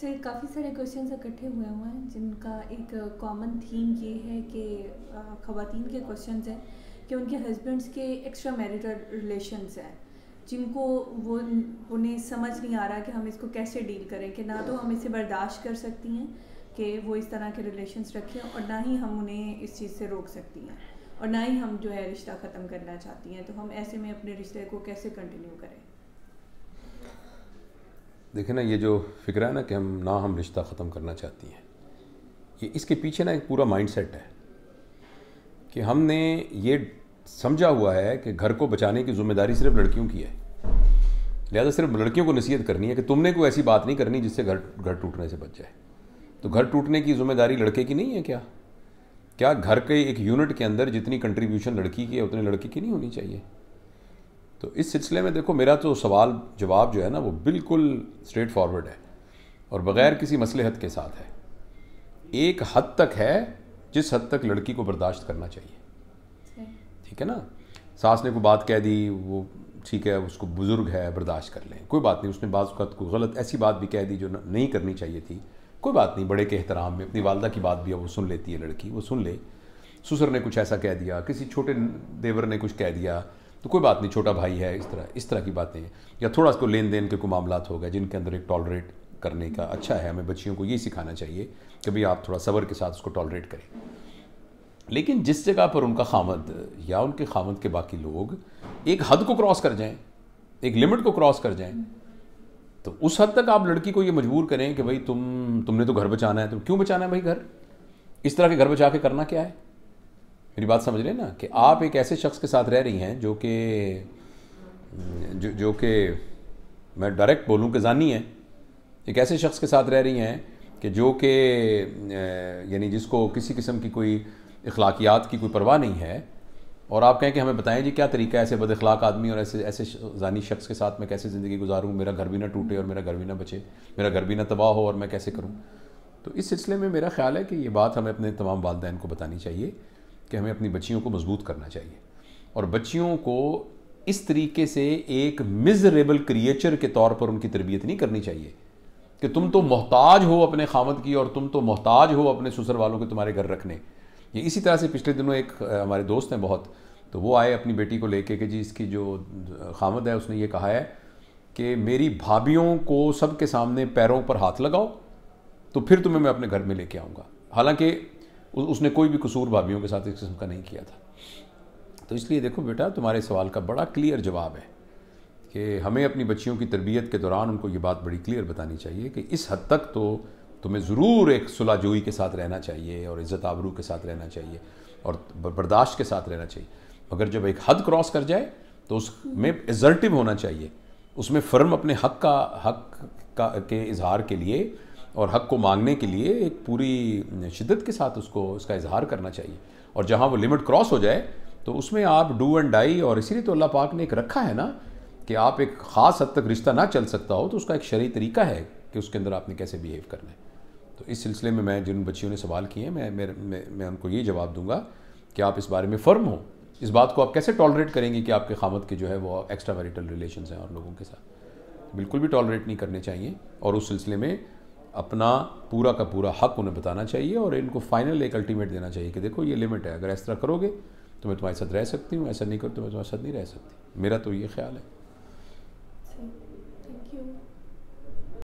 Sir काफ़ी सारे question इकट्ठे हुए हुए हैं जिनका एक कॉमन थीम ये है कि ख़वान के क्वेश्चन हैं कि उनके हस्बैंड्स के एक्स्ट्रा मैरिटल रिलेशंस हैं जिनको वो उन्हें समझ नहीं आ रहा कि हम इसको कैसे डील करें कि ना तो हम इसे बर्दाश्त कर सकती हैं कि वो इस तरह के रिलेशंस रखें और ना ही हम उन्हें इस चीज़ से रोक सकती हैं और ना ही हम जो है रिश्ता ख़त्म करना चाहती हैं तो हम ऐसे में अपने रिश्ते को कैसे कंटिन्यू करें देखें ना ये जो फिक्र है ना कि हम ना हम रिश्ता ख़त्म करना चाहती हैं ये इसके पीछे ना एक पूरा माइंड सेट है कि हमने ये समझा हुआ है कि घर को बचाने की जिम्मेदारी सिर्फ लड़कियों की है लिहाजा सिर्फ लड़कियों को नसीहत करनी है कि तुमने कोई ऐसी बात नहीं करनी जिससे घर घर टूटने से बच जाए तो घर टूटने की जिम्मेदारी लड़के की नहीं है क्या क्या घर के एक यूनिट के अंदर जितनी कंट्रीब्यूशन लड़की की है उतनी लड़के की नहीं होनी चाहिए तो इस सिलसिले में देखो मेरा तो सवाल जवाब जो है ना वो बिल्कुल स्ट्रेट फॉरवर्ड है और बग़ैर किसी मसलहत के साथ है एक हद तक है जिस हद तक लड़की को बर्दाश्त करना चाहिए अच्छा। ठीक है ना सास ने कोई बात कह दी वो ठीक है उसको बुज़ुर्ग है बर्दाश्त कर लें कोई बात नहीं उसने बाज़ अवत को गलत ऐसी बात भी कह दी जो नहीं करनी चाहिए थी कोई बात नहीं बड़े के एहतराम में अपनी वालदा की बात भी अब वो सुन लेती है लड़की वो सुन ले ससुर ने कुछ ऐसा कह दिया किसी छोटे देवर ने कुछ कह दिया तो कोई बात नहीं छोटा भाई है इस तरह इस तरह की बात नहीं है या थोड़ा उसको लेन देन के कोई मामला हो गए जिनके अंदर एक टॉलरेट करने का अच्छा है हमें बच्चियों को ये सिखाना चाहिए कि भाई आप थोड़ा सबर के साथ उसको टॉलरेट करें लेकिन जिस जगह पर उनका खामद या उनके खामद के बाकी लोग एक हद को क्रॉस कर जाएं एक लिमिट को क्रॉस कर जाएं तो उस हद तक आप लड़की को ये मजबूर करें कि भाई तुम तुमने तो घर बचाना है तो क्यों बचाना है भाई घर इस तरह के घर बचा के करना क्या है मेरी बात समझ रहे हैं ना कि आप एक ऐसे शख्स के साथ रह रही हैं जो कि जो जो कि मैं डायरेक्ट बोलूं कि जानी है एक ऐसे शख्स के साथ रह रही हैं कि जो कि यानी जिसको किसी किस्म की कोई अखलाकियात की कोई परवाह नहीं है और आप कहें कि हमें बताएं जी क्या तरीका है ऐसे बद अखलाक आदमी और ऐसे ऐसे जानी शख्स के साथ मैं कैसे ज़िंदगी गुजारूँ मेरा घर भी ना टूटे और मेरा घर भी ना बचे मेरा घर भी ना तबाह हो और मैं कैसे करूँ तो इस सिलसिले में मेरा ख्याल है कि ये बात हमें अपने तमाम वालदेन को बतानी चाहिए कि हमें अपनी बच्चियों को मजबूत करना चाहिए और बच्चियों को इस तरीके से एक मिजरेबल क्रिएचर के तौर पर उनकी तरबियत नहीं करनी चाहिए कि तुम तो मोहताज हो अपने खामद की और तुम तो मोहताज हो अपने ससुर वालों के तुम्हारे घर रखने ये इसी तरह से पिछले दिनों एक हमारे दोस्त हैं बहुत तो वो आए अपनी बेटी को लेके कि जी इसकी जो खामद है उसने ये कहा है कि मेरी भाभीियों को सबके सामने पैरों पर हाथ लगाओ तो फिर तुम्हें मैं अपने घर में लेके आऊँगा हालांकि उसने कोई भी कसूर भाभीियों के साथ इस किस्म का नहीं किया था तो इसलिए देखो बेटा तुम्हारे सवाल का बड़ा क्लियर जवाब है कि हमें अपनी बच्चियों की तरबियत के दौरान उनको ये बात बड़ी क्लियर बतानी चाहिए कि इस हद तक तो तुम्हें ज़रूर एक सुलाजोई के साथ रहना चाहिए और इज़्ज़त आबरू के साथ रहना चाहिए और बर्दाश्त के साथ रहना चाहिए मगर जब एक हद क्रॉस कर जाए तो उसमें एजर्टिव होना चाहिए उसमें फर्म अपने हक का हक का के इजहार के लिए और हक़ को मांगने के लिए एक पूरी शिद्दत के साथ उसको उसका इजहार करना चाहिए और जहाँ वो लिमिट क्रॉस हो जाए तो उसमें आप डू एंड डाई और इसीलिए तो अल्लाह पाक ने एक रखा है ना कि आप एक ख़ास हद तक रिश्ता ना चल सकता हो तो उसका एक शरी तरीका है कि उसके अंदर आपने कैसे बिहेव करना है तो इस सिलसिले में मैं जिन बच्चियों ने सवाल किए हैं मैं मेरे मैं, मैं उनको ये जवाब दूंगा कि आप इस बारे में फ़र्म हो इस बात को आप कैसे टॉलरेट करेंगे कि आपके ख़ामत के जो है वो एक्स्ट्रा मैरिटल रिलेशन हैं और लोगों के साथ बिल्कुल भी टॉलरेट नहीं करने चाहिए और उस सिलसिले में अपना पूरा का पूरा हक उन्हें बताना चाहिए और इनको फाइनल एक अल्टीमेट देना चाहिए कि देखो ये लिमिट है अगर इस तरह करोगे तो मैं तुम्हारे साथ रह सकती हूँ ऐसा नहीं करो तो मैं तुम्हारे साथ नहीं रह सकती मेरा तो ये ख्याल है